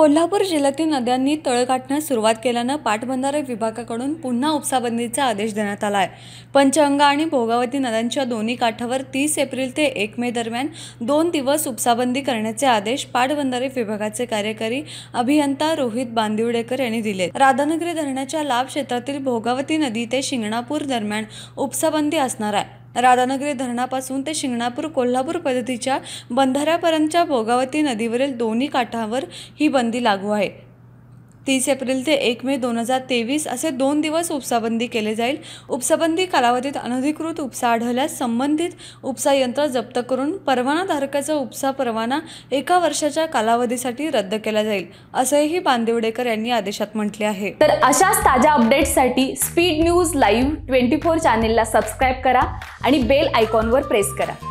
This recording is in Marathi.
कोल्हापूर जिल्ह्यातील नद्यांनी तळ गाठण्यास सुरुवात केल्यानं पाटबंधारे विभागाकडून पुन्हा उपसाबंदीचा आदेश देण्यात आला आहे पंचगंगा आणि भोगावती नद्यांच्या दोन्ही काठावर तीस एप्रिल ते एक मे दरम्यान दोन दिवस उपसाबंदी करण्याचे आदेश पाटबंधारे विभागाचे कार्यकारी अभियंता रोहित बांदिवडेकर यांनी दिले राधानगरी धरणाच्या लाभ क्षेत्रातील भोगावती नदी ते शिंगणापूर दरम्यान उपसाबंदी असणार आहे राधानगरी धरणापासून ते शिंगणापूर कोल्हापूर पद्धतीच्या बंधाऱ्यापर्यंतच्या भोगावती नदीवरील दोन्ही काठावर ही बंदी लागू आहे तीस एप्रिल ते एक मे दोन हजार तेवीस असे दोन दिवस उपसाबंदी केले जाईल उपसाबंदी कालावधीत अनधिकृत उपसा आढळल्यास संबंधित उपसा यंत्र जप्त करून परवानाधारकाचा उपसा परवाना एका वर्षाच्या कालावधीसाठी रद्द केला जाईल असंही बांदिवडेकर यांनी आदेशात म्हटले आहे तर अशाच ताज्या अपडेट्ससाठी speed news live twenty four चॅनेलला सबस्क्राईब करा आणि बेल आयकॉनवर प्रेस करा